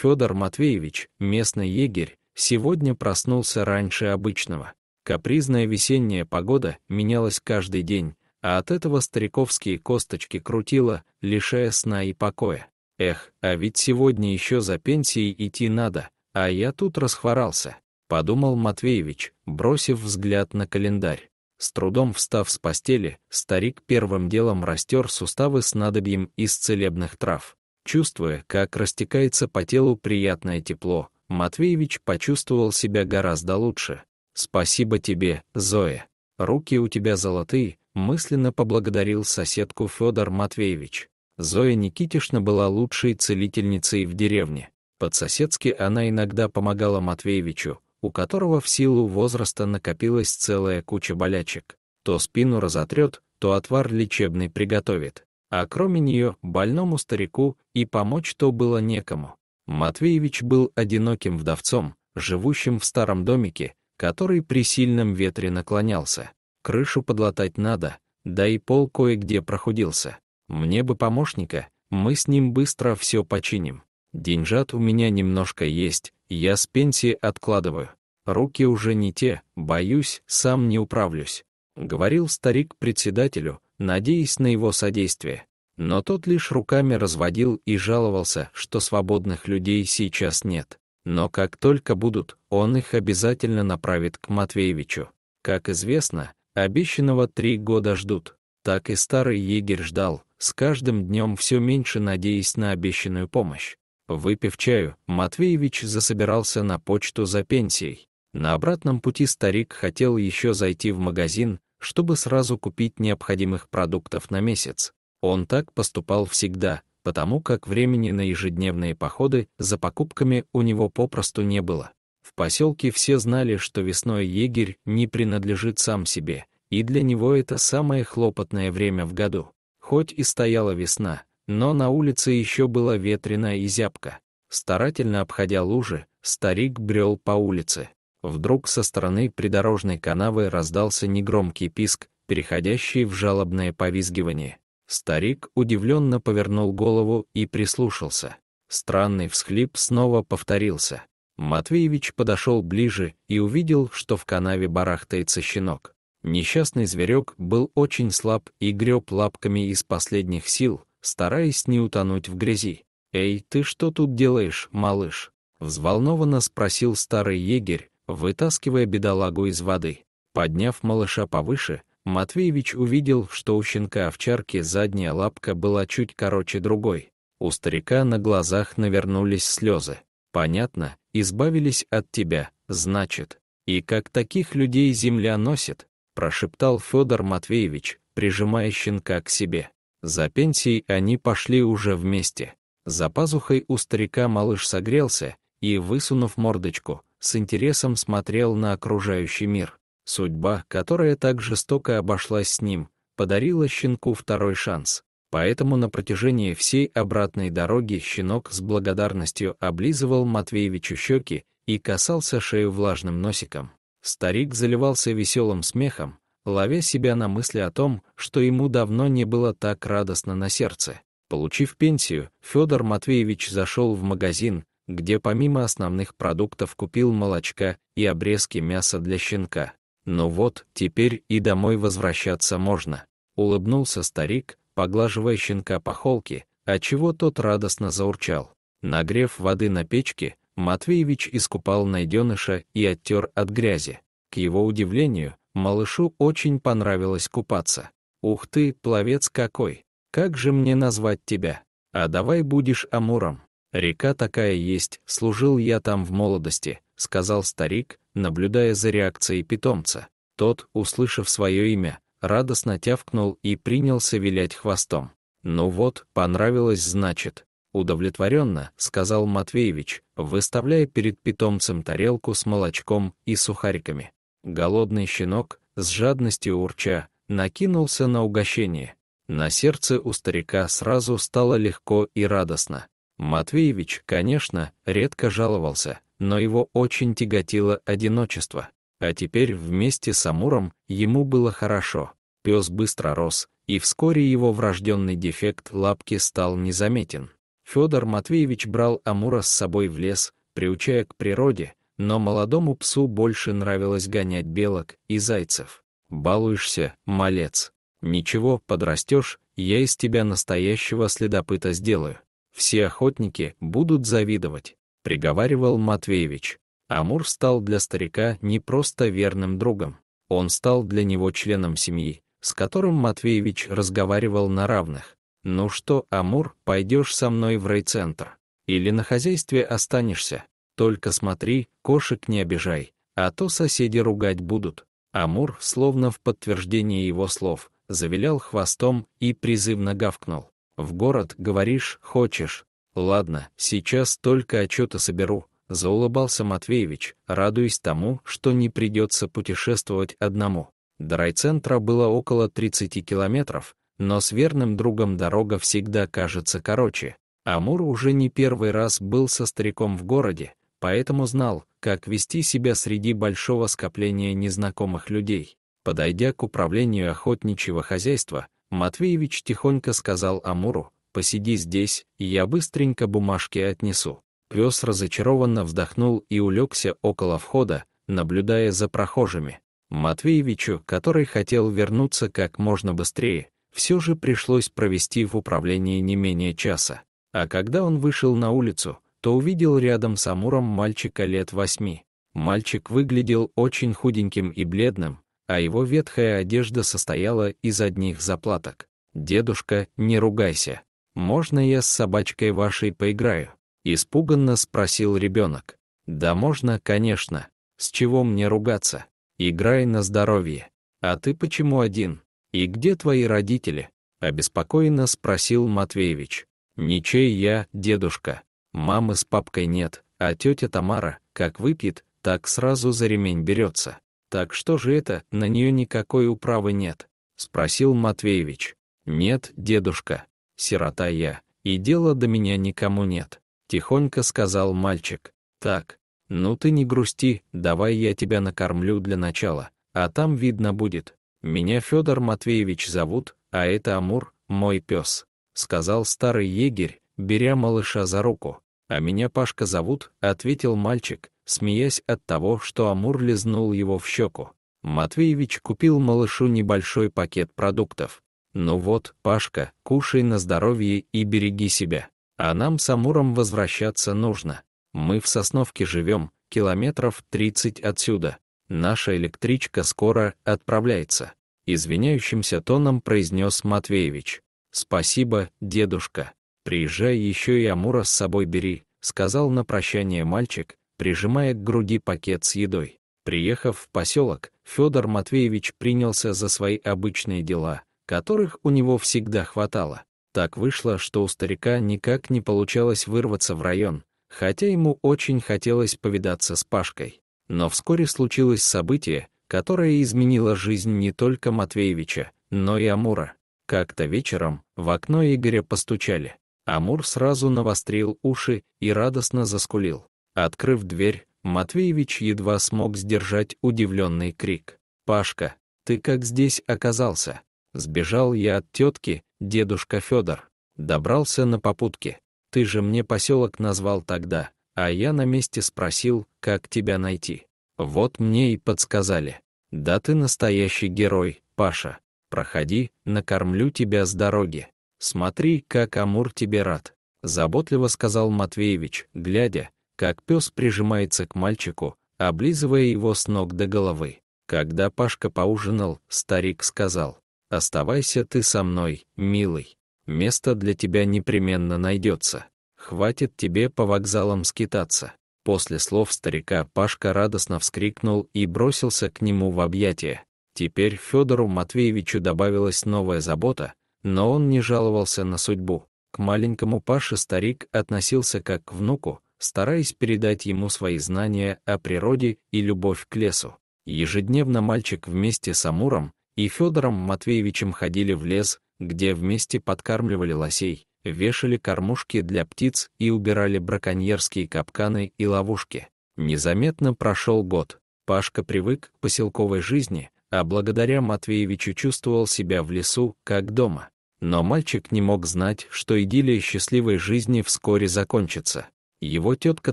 Федор Матвеевич, местный егерь, сегодня проснулся раньше обычного. Капризная весенняя погода менялась каждый день, а от этого стариковские косточки крутило, лишая сна и покоя. Эх, а ведь сегодня еще за пенсией идти надо, а я тут расхворался, подумал Матвеевич, бросив взгляд на календарь. С трудом встав с постели, старик первым делом растер суставы снадобьем из целебных трав. Чувствуя, как растекается по телу приятное тепло, Матвеевич почувствовал себя гораздо лучше. «Спасибо тебе, Зоя. Руки у тебя золотые», — мысленно поблагодарил соседку Федор Матвеевич. Зоя Никитишна была лучшей целительницей в деревне. По-соседски она иногда помогала Матвеевичу, у которого в силу возраста накопилась целая куча болячек. То спину разотрет, то отвар лечебный приготовит а кроме нее больному старику и помочь-то было некому. Матвеевич был одиноким вдовцом, живущим в старом домике, который при сильном ветре наклонялся. Крышу подлатать надо, да и пол кое-где прохудился. Мне бы помощника, мы с ним быстро все починим. Деньжат у меня немножко есть, я с пенсии откладываю. Руки уже не те, боюсь, сам не управлюсь. Говорил старик председателю, надеясь на его содействие. Но тот лишь руками разводил и жаловался, что свободных людей сейчас нет. Но как только будут, он их обязательно направит к Матвеевичу. Как известно, обещанного три года ждут. Так и старый егерь ждал, с каждым днем все меньше надеясь на обещанную помощь. Выпив чаю, Матвеевич засобирался на почту за пенсией. На обратном пути старик хотел еще зайти в магазин, чтобы сразу купить необходимых продуктов на месяц. Он так поступал всегда, потому как времени на ежедневные походы за покупками у него попросту не было. В поселке все знали, что весной егерь не принадлежит сам себе, и для него это самое хлопотное время в году. Хоть и стояла весна, но на улице еще была ветрена и зябка. Старательно обходя лужи, старик брел по улице. Вдруг со стороны придорожной канавы раздался негромкий писк, переходящий в жалобное повизгивание. Старик удивленно повернул голову и прислушался. Странный всхлип снова повторился. Матвеевич подошел ближе и увидел, что в канаве барахтается щенок. Несчастный зверек был очень слаб и греб лапками из последних сил, стараясь не утонуть в грязи. «Эй, ты что тут делаешь, малыш?» — взволнованно спросил старый егерь, вытаскивая бедолагу из воды. Подняв малыша повыше, Матвеевич увидел, что у щенка овчарки задняя лапка была чуть короче другой. У старика на глазах навернулись слезы. «Понятно, избавились от тебя, значит. И как таких людей земля носит?» — прошептал Федор Матвеевич, прижимая щенка к себе. За пенсией они пошли уже вместе. За пазухой у старика малыш согрелся и, высунув мордочку, с интересом смотрел на окружающий мир. Судьба, которая так жестоко обошлась с ним, подарила щенку второй шанс. Поэтому на протяжении всей обратной дороги щенок с благодарностью облизывал Матвеевичу щеки и касался шею влажным носиком. Старик заливался веселым смехом, ловя себя на мысли о том, что ему давно не было так радостно на сердце. Получив пенсию, Федор Матвеевич зашел в магазин где помимо основных продуктов купил молочка и обрезки мяса для щенка. «Ну вот, теперь и домой возвращаться можно», — улыбнулся старик, поглаживая щенка по холке, отчего тот радостно заурчал. Нагрев воды на печке, Матвеевич искупал найденыша и оттер от грязи. К его удивлению, малышу очень понравилось купаться. «Ух ты, пловец какой! Как же мне назвать тебя? А давай будешь Амуром!» «Река такая есть, служил я там в молодости», — сказал старик, наблюдая за реакцией питомца. Тот, услышав свое имя, радостно тявкнул и принялся вилять хвостом. «Ну вот, понравилось, значит». «Удовлетворенно», — сказал Матвеевич, выставляя перед питомцем тарелку с молочком и сухариками. Голодный щенок, с жадностью урча, накинулся на угощение. На сердце у старика сразу стало легко и радостно. Матвеевич, конечно, редко жаловался, но его очень тяготило одиночество. А теперь вместе с Амуром ему было хорошо. Пес быстро рос, и вскоре его врожденный дефект лапки стал незаметен. Федор Матвеевич брал Амура с собой в лес, приучая к природе, но молодому псу больше нравилось гонять белок и зайцев. «Балуешься, малец. Ничего, подрастешь, я из тебя настоящего следопыта сделаю». Все охотники будут завидовать, приговаривал Матвеевич. Амур стал для старика не просто верным другом, он стал для него членом семьи, с которым Матвеевич разговаривал на равных. «Ну что, Амур, пойдешь со мной в райцентр? Или на хозяйстве останешься? Только смотри, кошек не обижай, а то соседи ругать будут». Амур, словно в подтверждение его слов, завилял хвостом и призывно гавкнул. В город, говоришь, хочешь. Ладно, сейчас только отчеты соберу, заулыбался Матвеевич, радуясь тому, что не придется путешествовать одному. До райцентра было около 30 километров, но с верным другом дорога всегда кажется короче. Амур уже не первый раз был со стариком в городе, поэтому знал, как вести себя среди большого скопления незнакомых людей. Подойдя к управлению охотничьего хозяйства, Матвеевич тихонько сказал Амуру, «Посиди здесь, и я быстренько бумажки отнесу». Пес разочарованно вздохнул и улегся около входа, наблюдая за прохожими. Матвеевичу, который хотел вернуться как можно быстрее, все же пришлось провести в управлении не менее часа. А когда он вышел на улицу, то увидел рядом с Амуром мальчика лет восьми. Мальчик выглядел очень худеньким и бледным, а его ветхая одежда состояла из одних заплаток. «Дедушка, не ругайся. Можно я с собачкой вашей поиграю?» — испуганно спросил ребенок. «Да можно, конечно. С чего мне ругаться? Играй на здоровье. А ты почему один? И где твои родители?» — обеспокоенно спросил Матвеевич. «Ничей я, дедушка. Мамы с папкой нет, а тетя Тамара, как выпьет, так сразу за ремень берется. «Так что же это, на нее никакой управы нет?» — спросил Матвеевич. «Нет, дедушка, сирота я, и дела до меня никому нет», — тихонько сказал мальчик. «Так, ну ты не грусти, давай я тебя накормлю для начала, а там видно будет. Меня Федор Матвеевич зовут, а это Амур, мой пес», — сказал старый егерь, беря малыша за руку. «А меня Пашка зовут», — ответил мальчик, смеясь от того, что Амур лизнул его в щеку. Матвеевич купил малышу небольшой пакет продуктов. «Ну вот, Пашка, кушай на здоровье и береги себя. А нам с Амуром возвращаться нужно. Мы в Сосновке живем, километров 30 отсюда. Наша электричка скоро отправляется», — извиняющимся тоном произнес Матвеевич. «Спасибо, дедушка. Приезжай еще и Амура с собой бери», — сказал на прощание мальчик, прижимая к груди пакет с едой. Приехав в поселок, Федор Матвеевич принялся за свои обычные дела, которых у него всегда хватало. Так вышло, что у старика никак не получалось вырваться в район, хотя ему очень хотелось повидаться с Пашкой. Но вскоре случилось событие, которое изменило жизнь не только Матвеевича, но и Амура. Как-то вечером в окно Игоря постучали. Амур сразу навострил уши и радостно заскулил. Открыв дверь, Матвеевич едва смог сдержать удивленный крик. «Пашка, ты как здесь оказался? Сбежал я от тетки, дедушка Федор. Добрался на попутке. Ты же мне поселок назвал тогда, а я на месте спросил, как тебя найти. Вот мне и подсказали. Да ты настоящий герой, Паша. Проходи, накормлю тебя с дороги. Смотри, как Амур тебе рад», — заботливо сказал Матвеевич, глядя, как пес прижимается к мальчику, облизывая его с ног до головы. Когда Пашка поужинал, старик сказал, «Оставайся ты со мной, милый. Место для тебя непременно найдется. Хватит тебе по вокзалам скитаться». После слов старика Пашка радостно вскрикнул и бросился к нему в объятия. Теперь Федору Матвеевичу добавилась новая забота, но он не жаловался на судьбу. К маленькому Паше старик относился как к внуку, стараясь передать ему свои знания о природе и любовь к лесу. Ежедневно мальчик вместе с Амуром и Федором Матвеевичем ходили в лес, где вместе подкармливали лосей, вешали кормушки для птиц и убирали браконьерские капканы и ловушки. Незаметно прошел год. Пашка привык к поселковой жизни, а благодаря Матвеевичу чувствовал себя в лесу, как дома. Но мальчик не мог знать, что идиллия счастливой жизни вскоре закончится. Его тетка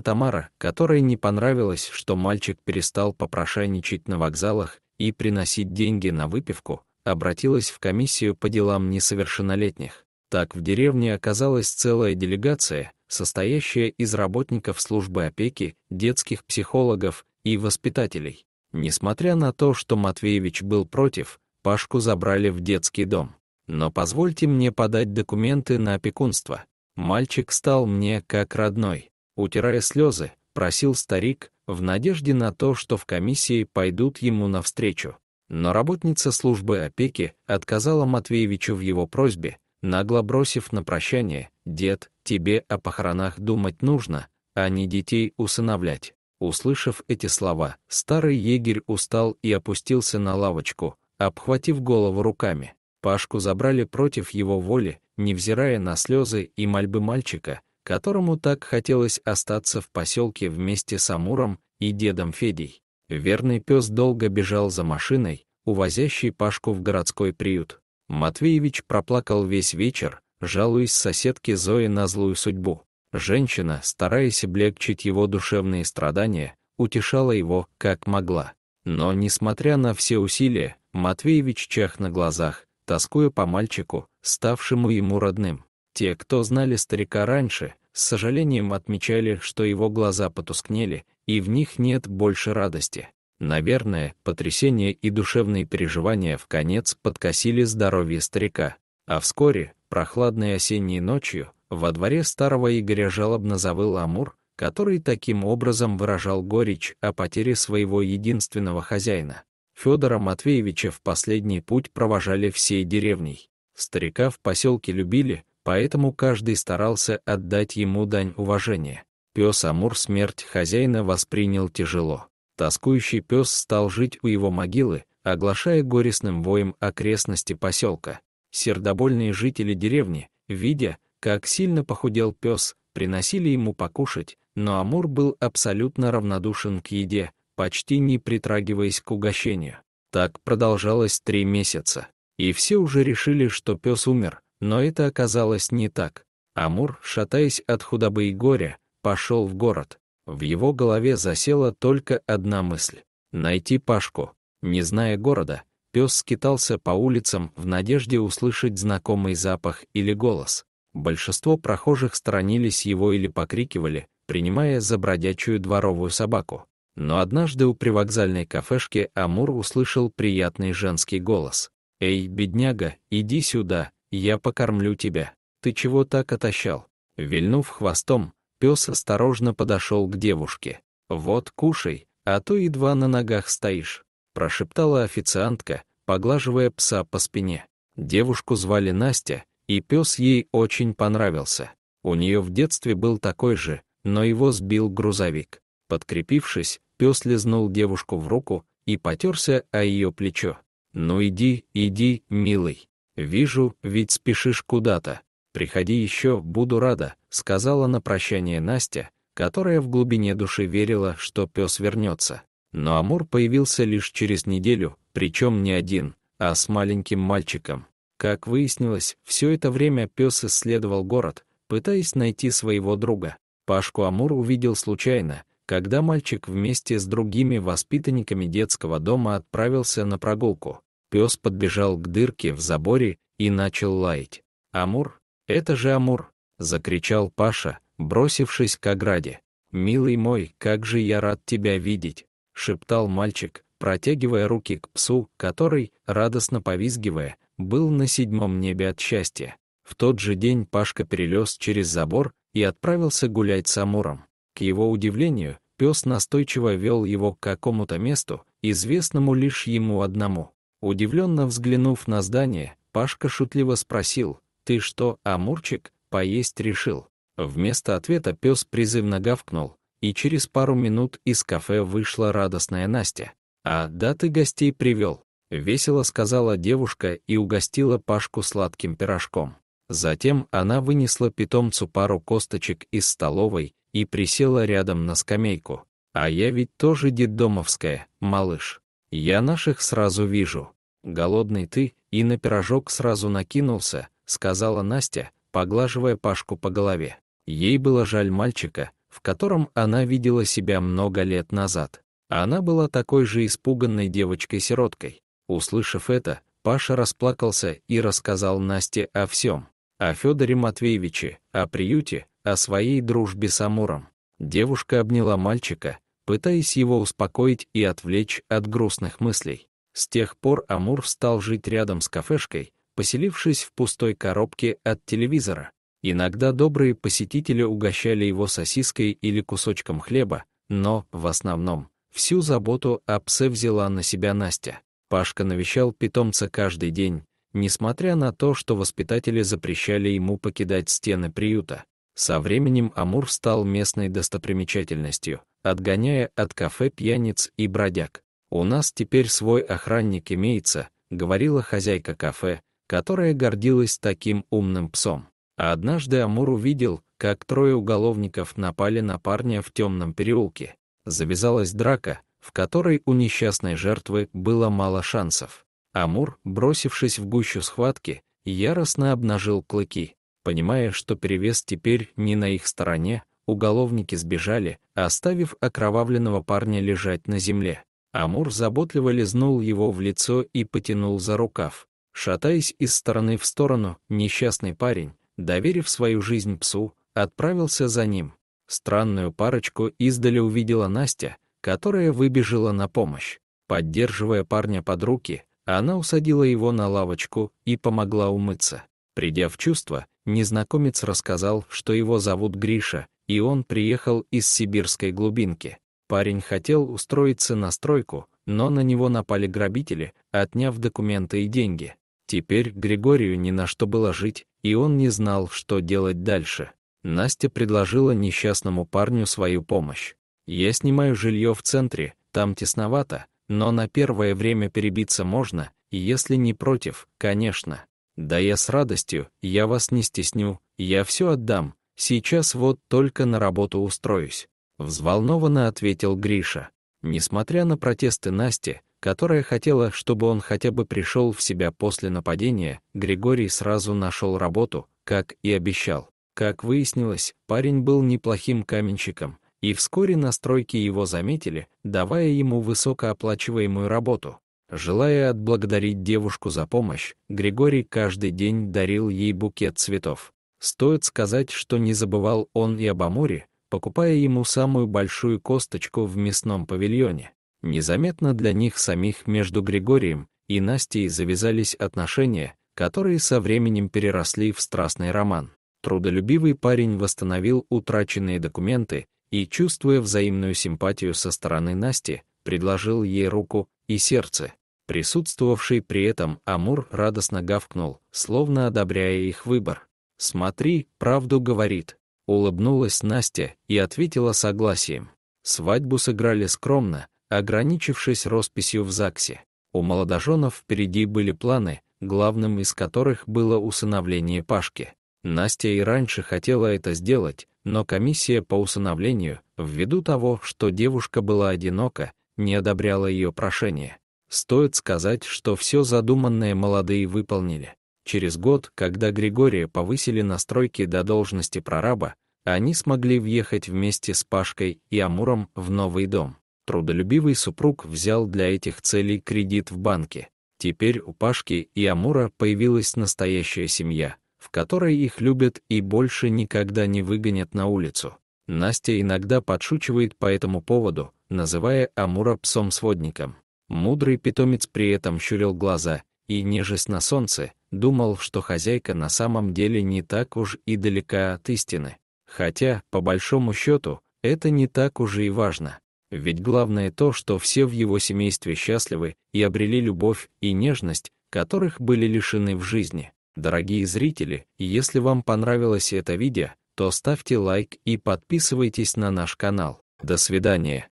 Тамара, которой не понравилось, что мальчик перестал попрошайничать на вокзалах и приносить деньги на выпивку, обратилась в комиссию по делам несовершеннолетних. Так в деревне оказалась целая делегация, состоящая из работников службы опеки, детских психологов и воспитателей. Несмотря на то, что Матвеевич был против, Пашку забрали в детский дом. Но позвольте мне подать документы на опекунство. Мальчик стал мне как родной утирая слезы, просил старик, в надежде на то, что в комиссии пойдут ему навстречу. Но работница службы опеки отказала Матвеевичу в его просьбе, нагло бросив на прощание, «Дед, тебе о похоронах думать нужно, а не детей усыновлять». Услышав эти слова, старый егерь устал и опустился на лавочку, обхватив голову руками. Пашку забрали против его воли, невзирая на слезы и мольбы мальчика, которому так хотелось остаться в поселке вместе с Амуром и дедом Федей. Верный пес долго бежал за машиной, увозящей Пашку в городской приют. Матвеевич проплакал весь вечер, жалуясь соседке Зои на злую судьбу. Женщина, стараясь облегчить его душевные страдания, утешала его, как могла. Но, несмотря на все усилия, Матвеевич чах на глазах, тоскуя по мальчику, ставшему ему родным. Те, кто знали старика раньше, с сожалением отмечали, что его глаза потускнели, и в них нет больше радости. Наверное, потрясение и душевные переживания в конец подкосили здоровье старика. А вскоре, прохладной осенней ночью, во дворе старого Игоря жалобно завыл Амур, который таким образом выражал горечь о потере своего единственного хозяина. Федора Матвеевича в последний путь провожали всей деревней. Старика в поселке любили, поэтому каждый старался отдать ему дань уважения. Пес Амур смерть хозяина воспринял тяжело. Тоскующий пес стал жить у его могилы, оглашая горестным воем окрестности поселка. Сердобольные жители деревни, видя, как сильно похудел пес, приносили ему покушать, но Амур был абсолютно равнодушен к еде, почти не притрагиваясь к угощению. Так продолжалось три месяца. И все уже решили, что пес умер, но это оказалось не так. Амур, шатаясь от худобы и горя, пошел в город. В его голове засела только одна мысль — найти Пашку. Не зная города, пес скитался по улицам в надежде услышать знакомый запах или голос. Большинство прохожих сторонились его или покрикивали, принимая за бродячую дворовую собаку. Но однажды у привокзальной кафешки Амур услышал приятный женский голос. «Эй, бедняга, иди сюда, я покормлю тебя. Ты чего так отощал? Вильнув хвостом, пес осторожно подошел к девушке. Вот, кушай, а то едва на ногах стоишь, прошептала официантка, поглаживая пса по спине. Девушку звали Настя, и пес ей очень понравился. У нее в детстве был такой же, но его сбил грузовик. Подкрепившись, пес лизнул девушку в руку и потерся о ее плечо. «Ну иди, иди, милый, Вижу, ведь спешишь куда-то. Приходи еще, буду рада, сказала на прощание Настя, которая в глубине души верила, что пес вернется. Но Амур появился лишь через неделю, причем не один, а с маленьким мальчиком. Как выяснилось, все это время пес исследовал город, пытаясь найти своего друга. Пашку Амур увидел случайно, когда мальчик вместе с другими воспитанниками детского дома отправился на прогулку. Пес подбежал к дырке в заборе и начал лаять. «Амур? Это же Амур!» — закричал Паша, бросившись к ограде. «Милый мой, как же я рад тебя видеть!» — шептал мальчик, протягивая руки к псу, который, радостно повизгивая, был на седьмом небе от счастья. В тот же день Пашка перелез через забор и отправился гулять с Амуром. К его удивлению, пес настойчиво вел его к какому-то месту, известному лишь ему одному. Удивленно взглянув на здание, Пашка шутливо спросил, «Ты что, амурчик, поесть решил?» Вместо ответа пес призывно гавкнул, и через пару минут из кафе вышла радостная Настя. «А да ты гостей привел», — весело сказала девушка и угостила Пашку сладким пирожком. Затем она вынесла питомцу пару косточек из столовой и присела рядом на скамейку. «А я ведь тоже детдомовская, малыш». Я наших сразу вижу. Голодный ты, и на пирожок сразу накинулся, сказала Настя, поглаживая Пашку по голове. Ей было жаль мальчика, в котором она видела себя много лет назад. Она была такой же испуганной девочкой-сироткой. Услышав это, Паша расплакался и рассказал Насте о всем. О Федоре Матвеевиче, о приюте, о своей дружбе с Амуром. Девушка обняла мальчика, пытаясь его успокоить и отвлечь от грустных мыслей. С тех пор Амур стал жить рядом с кафешкой, поселившись в пустой коробке от телевизора. Иногда добрые посетители угощали его сосиской или кусочком хлеба, но, в основном, всю заботу о псе взяла на себя Настя. Пашка навещал питомца каждый день, несмотря на то, что воспитатели запрещали ему покидать стены приюта. Со временем Амур стал местной достопримечательностью отгоняя от кафе пьяниц и бродяг. «У нас теперь свой охранник имеется», — говорила хозяйка кафе, которая гордилась таким умным псом. А однажды Амур увидел, как трое уголовников напали на парня в темном переулке. Завязалась драка, в которой у несчастной жертвы было мало шансов. Амур, бросившись в гущу схватки, яростно обнажил клыки. Понимая, что перевес теперь не на их стороне, уголовники сбежали, оставив окровавленного парня лежать на земле. Амур заботливо лизнул его в лицо и потянул за рукав. Шатаясь из стороны в сторону, несчастный парень, доверив свою жизнь псу, отправился за ним. Странную парочку издали увидела Настя, которая выбежала на помощь. Поддерживая парня под руки, она усадила его на лавочку и помогла умыться. Придя в чувство, незнакомец рассказал, что его зовут Гриша, и он приехал из сибирской глубинки. Парень хотел устроиться на стройку, но на него напали грабители, отняв документы и деньги. Теперь Григорию ни на что было жить, и он не знал, что делать дальше. Настя предложила несчастному парню свою помощь. «Я снимаю жилье в центре, там тесновато, но на первое время перебиться можно, если не против, конечно. Да я с радостью, я вас не стесню, я все отдам, Сейчас вот только на работу устроюсь», — взволнованно ответил Гриша. Несмотря на протесты Насти, которая хотела, чтобы он хотя бы пришел в себя после нападения, Григорий сразу нашел работу, как и обещал. Как выяснилось, парень был неплохим каменщиком, и вскоре на стройке его заметили, давая ему высокооплачиваемую работу. Желая отблагодарить девушку за помощь, Григорий каждый день дарил ей букет цветов. Стоит сказать, что не забывал он и об Амуре, покупая ему самую большую косточку в мясном павильоне. Незаметно для них самих между Григорием и Настей завязались отношения, которые со временем переросли в страстный роман. Трудолюбивый парень восстановил утраченные документы и, чувствуя взаимную симпатию со стороны Насти, предложил ей руку и сердце. Присутствовавший при этом Амур радостно гавкнул, словно одобряя их выбор. «Смотри, правду говорит», — улыбнулась Настя и ответила согласием. Свадьбу сыграли скромно, ограничившись росписью в ЗАГСе. У молодоженов впереди были планы, главным из которых было усыновление Пашки. Настя и раньше хотела это сделать, но комиссия по усыновлению, ввиду того, что девушка была одинока, не одобряла ее прошение. Стоит сказать, что все задуманное молодые выполнили. Через год, когда Григория повысили настройки до должности прораба, они смогли въехать вместе с Пашкой и Амуром в новый дом. Трудолюбивый супруг взял для этих целей кредит в банке. Теперь у Пашки и Амура появилась настоящая семья, в которой их любят и больше никогда не выгонят на улицу. Настя иногда подшучивает по этому поводу, называя Амура псом-сводником. Мудрый питомец при этом щурил глаза и, нежесть на солнце, думал, что хозяйка на самом деле не так уж и далека от истины. Хотя, по большому счету, это не так уже и важно. Ведь главное то, что все в его семействе счастливы и обрели любовь и нежность, которых были лишены в жизни. Дорогие зрители, если вам понравилось это видео, то ставьте лайк и подписывайтесь на наш канал. До свидания.